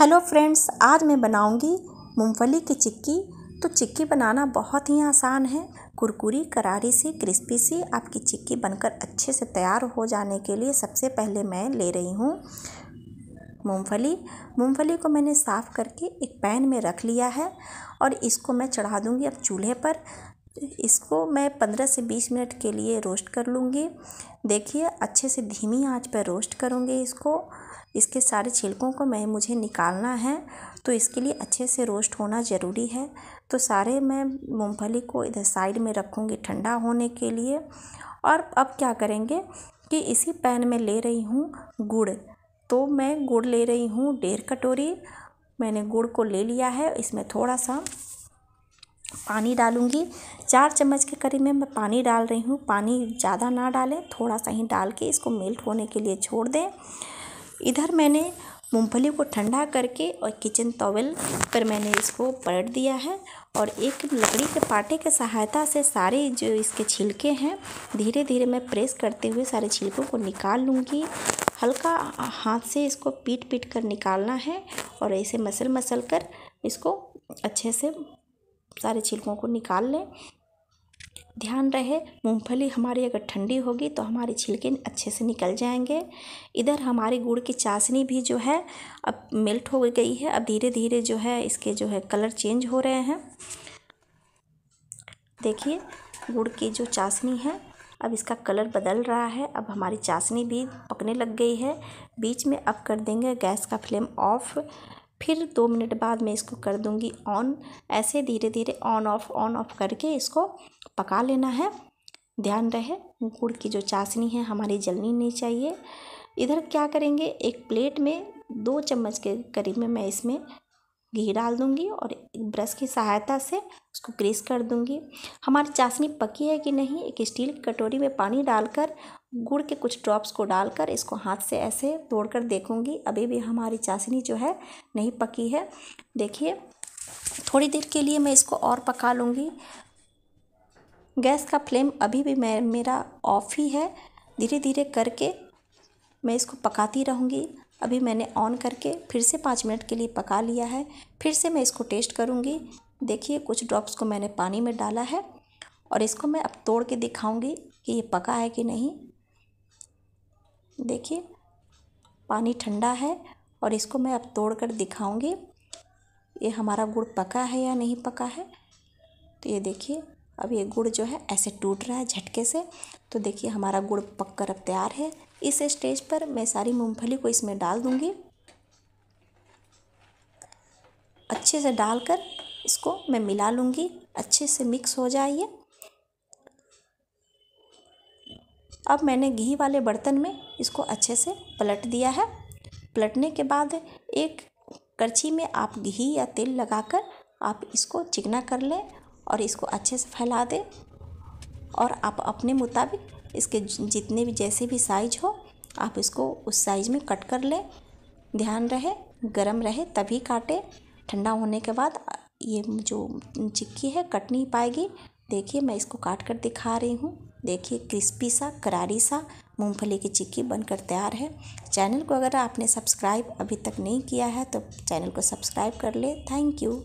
hello friends आज मैं बनाऊंगी मूंगफली की चिक्की तो चिक्की बनाना बहुत ही आसान है कुरकुरी करारी सी क्रिस्पी सी आपकी चिक्की बनकर अच्छे से तैयार हो जाने के लिए सबसे पहले मैं ले रही हूँ मूंगफली मूंगफली को मैंने साफ़ करके एक पैन में रख लिया है और इसको मैं चढ़ा दूँगी अब चूल्हे पर इसको मैं पंद्रह से बीस मिनट के लिए रोस्ट कर लूँगी देखिए अच्छे से धीमी आंच पर रोस्ट करूँगी इसको इसके सारे छिलकों को मैं मुझे निकालना है तो इसके लिए अच्छे से रोस्ट होना ज़रूरी है तो सारे मैं मूँगफली को इधर साइड में रखूँगी ठंडा होने के लिए और अब क्या करेंगे कि इसी पैन में ले रही हूँ गुड़ तो मैं गुड़ ले रही हूँ डेढ़ कटोरी मैंने गुड़ को ले लिया है इसमें थोड़ा सा पानी डालूंगी चार चम्मच के करीब में मैं पानी डाल रही हूँ पानी ज़्यादा ना डालें थोड़ा सा ही डाल के इसको मेल्ट होने के लिए छोड़ दें इधर मैंने मूंगफली को ठंडा करके और किचन टॉवल पर मैंने इसको पलट दिया है और एक लकड़ी के पाटे के सहायता से सारे जो इसके छिलके हैं धीरे धीरे मैं प्रेस करते हुए सारे छिलकों को निकाल लूँगी हल्का हाथ से इसको पीट पीट कर निकालना है और ऐसे मसल मसल कर इसको अच्छे से सारे छिलकों को निकाल लें ध्यान रहे मूंगफली हमारी अगर ठंडी होगी तो हमारे छिलके अच्छे से निकल जाएंगे इधर हमारी गुड़ की चाशनी भी जो है अब मेल्ट हो गई है अब धीरे धीरे जो है इसके जो है कलर चेंज हो रहे हैं देखिए गुड़ की जो चाशनी है अब इसका कलर बदल रहा है अब हमारी चाशनी भी पकने लग गई है बीच में अब कर देंगे गैस का फ्लेम ऑफ़ फिर दो मिनट बाद मैं इसको कर दूँगी ऑन ऐसे धीरे धीरे ऑन ऑफ़ ऑन ऑफ़ करके इसको पका लेना है ध्यान रहे गुड़ की जो चाशनी है हमारी जलनी नहीं चाहिए इधर क्या करेंगे एक प्लेट में दो चम्मच के करीब में मैं इसमें घी डाल दूंगी और ब्रश की सहायता से उसको ग्रेस कर दूंगी हमारी चाशनी पकी है कि नहीं एक स्टील की कटोरी में पानी डालकर गुड़ के कुछ ड्रॉप्स को डालकर इसको हाथ से ऐसे तोड़कर देखूंगी अभी भी हमारी चाशनी जो है नहीं पकी है देखिए थोड़ी देर के लिए मैं इसको और पका लूँगी गैस का फ्लेम अभी भी मैं मेरा ऑफ ही है धीरे धीरे करके मैं इसको पकाती रहूँगी अभी मैंने ऑन करके फिर से पाँच मिनट के लिए पका लिया है फिर से मैं इसको टेस्ट करूँगी देखिए कुछ ड्रॉप्स को मैंने पानी में डाला है और इसको मैं अब तोड़ के दिखाऊँगी कि ये पका है कि नहीं देखिए पानी ठंडा है और इसको मैं अब तोड़ कर दिखाऊँगी ये हमारा गुड़ पका है या नहीं पका है तो ये देखिए अब ये गुड़ जो है ऐसे टूट रहा है झटके से तो देखिए हमारा गुड़ पक कर अब तैयार है इस स्टेज पर मैं सारी मूंगफली को इसमें डाल दूँगी अच्छे से डालकर इसको मैं मिला लूँगी अच्छे से मिक्स हो जाए अब मैंने घी वाले बर्तन में इसको अच्छे से पलट दिया है पलटने के बाद एक करछी में आप घी या तेल लगाकर आप इसको चिकना कर लें और इसको अच्छे से फैला दें और आप अपने मुताबिक इसके जितने भी जैसे भी साइज हो आप इसको उस साइज़ में कट कर लें ध्यान रहे गरम रहे तभी काटें ठंडा होने के बाद ये जो चिक्की है कट नहीं पाएगी देखिए मैं इसको काट कर दिखा रही हूँ देखिए क्रिस्पी सा करारी सा मूंगफली की चिक्की बनकर तैयार है चैनल को अगर आपने सब्सक्राइब अभी तक नहीं किया है तो चैनल को सब्सक्राइब कर ले थैंक यू